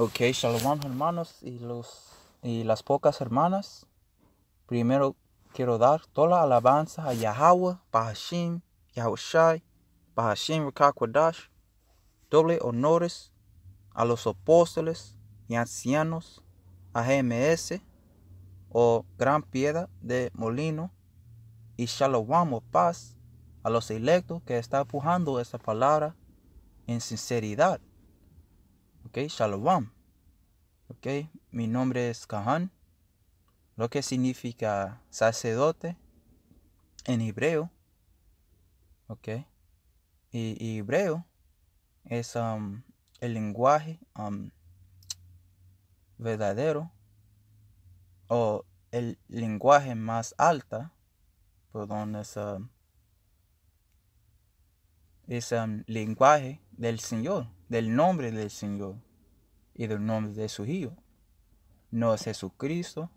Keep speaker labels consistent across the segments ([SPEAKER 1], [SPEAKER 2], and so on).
[SPEAKER 1] Ok, shalom hermanos y, los, y las pocas hermanas. Primero quiero dar toda la alabanza a Yahweh, Bahashim, Yahushai, Bahashim Rakakwadash. Doble honores a los apóstoles y ancianos, a GMS o Gran Piedra de Molino. Y shalom o paz a los electos que están empujando esta palabra en sinceridad Ok, Shalom. Ok, mi nombre es Kahan, lo que significa sacerdote en hebreo. Ok, y, hebreo es um, el lenguaje um, verdadero o el lenguaje más alta, perdón, donde es um, el lenguaje del Señor del nombre del Señor y del nombre de su Hijo. No es Jesucristo,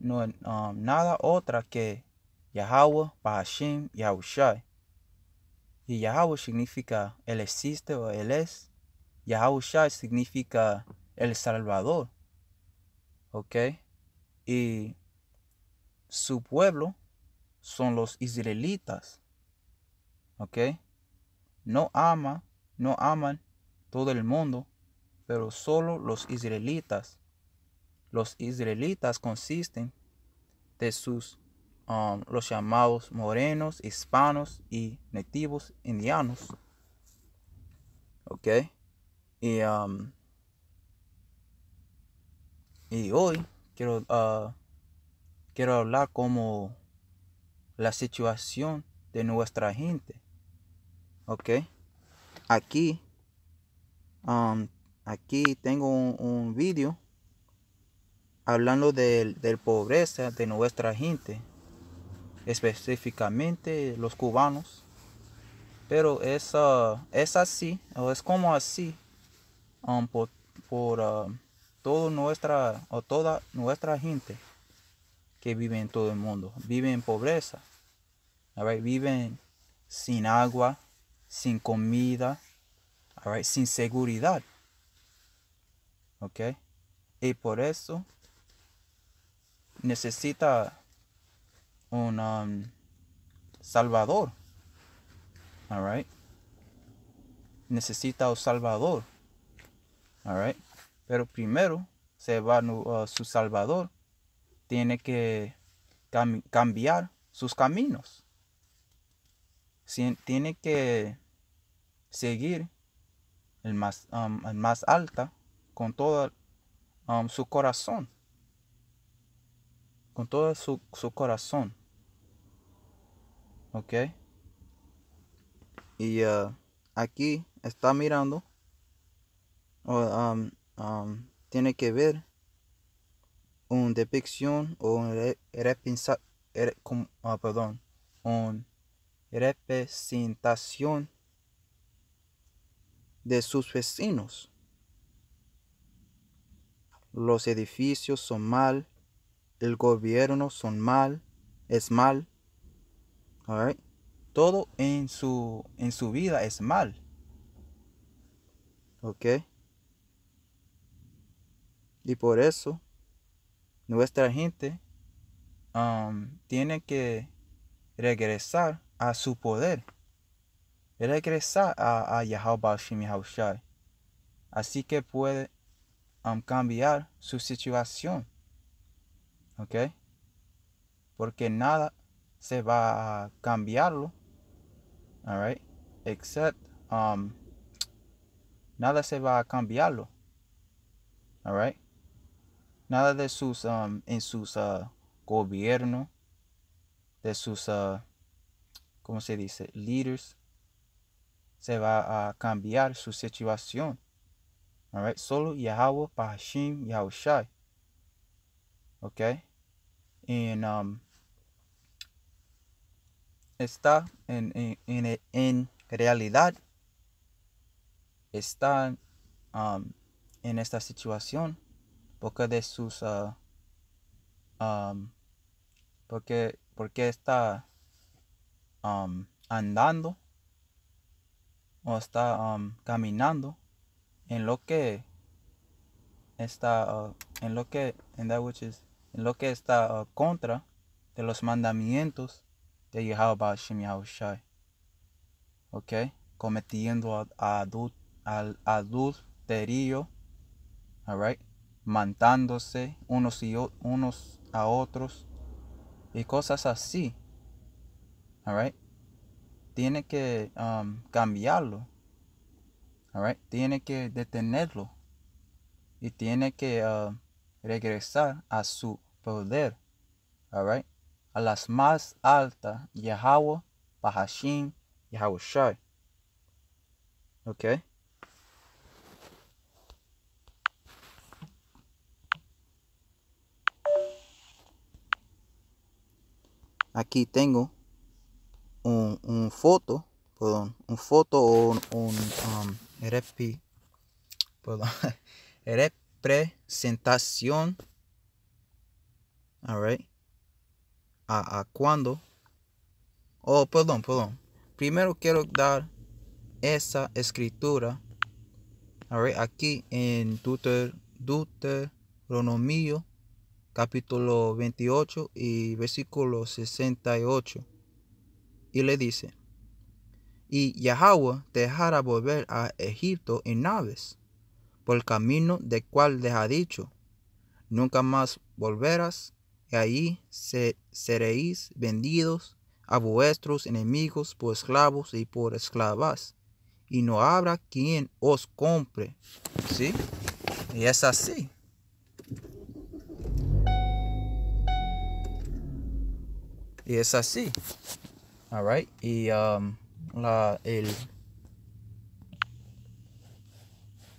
[SPEAKER 1] no es um, nada otra que Yahweh, Bahashim, Yahushai. Y Yahweh significa Él existe o Él es. Yahushai significa El Salvador. ¿Ok? Y su pueblo son los israelitas. ¿Ok? No ama no aman todo el mundo, pero solo los israelitas. Los israelitas consisten de sus um, los llamados morenos, hispanos y nativos indianos. Ok. Y, um, y hoy quiero, uh, quiero hablar como la situación de nuestra gente. Ok aquí um, aquí tengo un, vídeo hablando del la pobreza de nuestra gente específicamente los cubanos pero es, uh, es así o es como así um, por, por uh, toda nuestra o toda nuestra gente que vive en todo el mundo vive en pobreza viven sin agua sin comida, sin seguridad. okay, Y por eso necesita un um, salvador. Necesita un salvador. Pero primero se va uh, su salvador. Tiene que cambiar sus caminos tiene que seguir el más, más alta con todo su corazón. Con todo su, su corazón. ¿Ok? Y ah, aquí está mirando. Ah, tiene que ver una depicción o un, re, ah, perdón, un representación de sus vecinos. Los edificios son mal, el gobierno son mal, es mal. Todo en su, en su vida es mal. ¿Ok? Y por eso nuestra gente um, tiene que regresar a su poder. regresar a, a Yahushua Shai. Así que puede um, cambiar su situación. ¿Ok? Porque nada se va a cambiarlo. Alright? Except. Um, nada se va a cambiarlo. Alright? Nada de sus. Um, en sus uh, gobierno. De sus. Uh, como se dice, Leaders. se va a cambiar su situación. Solo Yahweh, Pahashim, Yahushai. ok En um, está en, en, en realidad, está um, en esta situación porque de sus. Uh, um, porque, porque está Um, andando o está um, caminando en lo que está uh, en lo que en which en lo que está uh, contra de los mandamientos de Yahweh Shem Yahushai. Ok, cometiendo adult al adulterio, alright, mantándose unos y unos a otros y cosas así. Alright. Tiene que um, cambiarlo. Alright. Tiene que detenerlo. Y tiene que uh, regresar a su poder. Alright. A las más altas. Yahweh, Bahashim, Yahweh Shai. Okay. Aquí tengo un, un foto, perdón, un foto o un, um, repi, perdón, representación, all right, a, a cuando, oh, perdón, perdón, primero quiero dar esa escritura, all aquí en Duter. Ronomio, capítulo 28 y versículo 68 y le dice, y Yahweh te dejará volver a Egipto en naves, por el camino del cual les ha dicho, nunca más volverás, y ahí seréis vendidos a vuestros enemigos por esclavos y por esclavas, y no habrá quien os compre. ¿Sí? Y es así. Y es así. Alright, y um, la, el,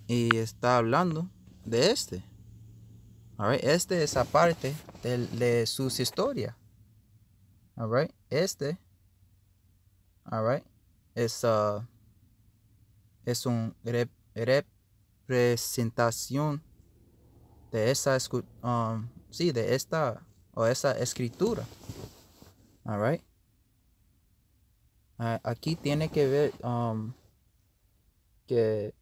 [SPEAKER 1] y está hablando de este. Alright, este es aparte de, de sus historias. Alright, este, alright, es, uh, es un rep, representación de esa, um, sí, de esta, o esa escritura. Alright. Ah, aquí tiene que ver um, que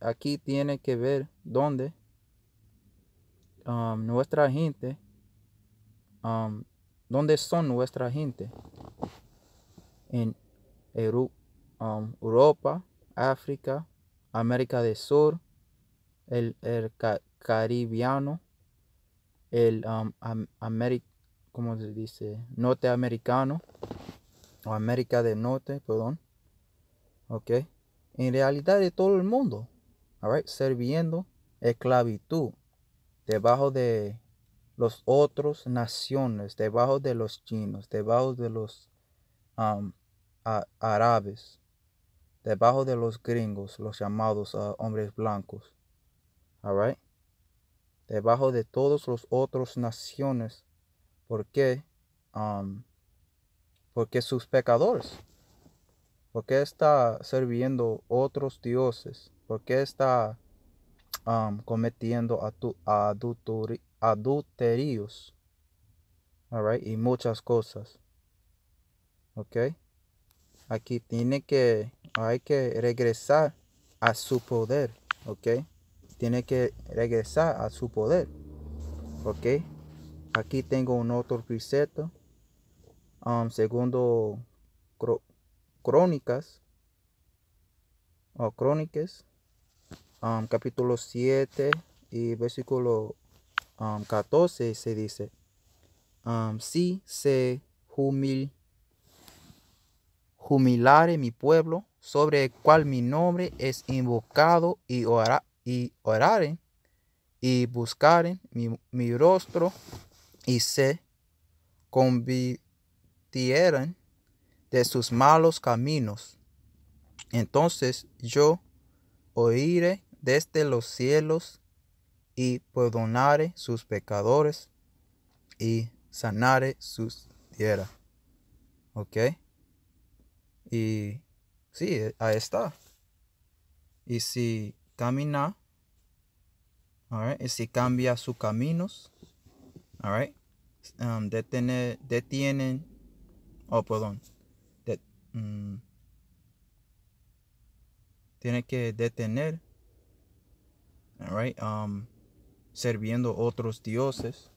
[SPEAKER 1] aquí tiene que ver dónde um, nuestra gente, um, dónde son nuestra gente. En Europa, África, América del Sur, el, el caribiano, el América como se dice? Norteamericano, o América del Norte, perdón, ¿ok? En realidad de todo el mundo, ¿alright? Serviendo esclavitud debajo de los otros naciones, debajo de los chinos, debajo de los um, árabes, debajo de los gringos, los llamados uh, hombres blancos, ¿alright? Debajo de todos los otros naciones porque, um, porque sus pecadores, porque está sirviendo otros dioses, porque está cometiendo adulterios, y muchas cosas, ¿ok? Aquí tiene que, hay que regresar a su poder, ¿ok? Tiene que regresar a su poder, ¿ok? aquí tengo un otro griseto um, segundo crónicas o crónicas um, capítulo 7 y versículo 14 um, se dice si se humil humilare mi pueblo sobre el cual mi nombre es invocado y, orar y orare y buscaren mi rostro y se convirtieran de sus malos caminos. Entonces yo oiré desde los cielos y perdonaré sus pecadores y sanaré sus tierras. ¿Ok? Y sí, ahí está. Y si camina, alright, y si cambia sus caminos, alright Um, detener, detienen, oh, perdón, de, mm, tiene que detener, all um, sirviendo otros dioses,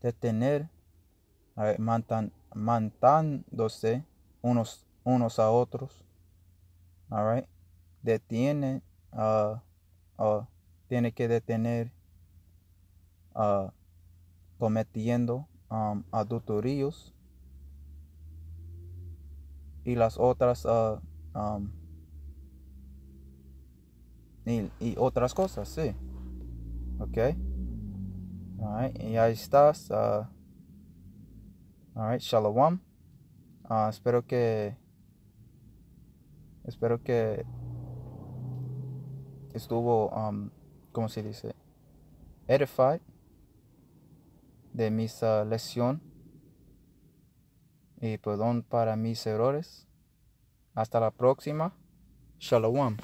[SPEAKER 1] detener, mantan, mantándose unos, unos a otros, all right, detiene, uh, tiene que detener, uh, cometiendo um, adulterios y las otras uh, um, y, otras cosas, sí. Ok. y ahí estás. Uh, alright, shalom. Uh, espero que. Espero que. Estuvo, um, ¿cómo se dice? Edified de mis ah, y perdón para mis errores. Hasta la próxima. Shalom.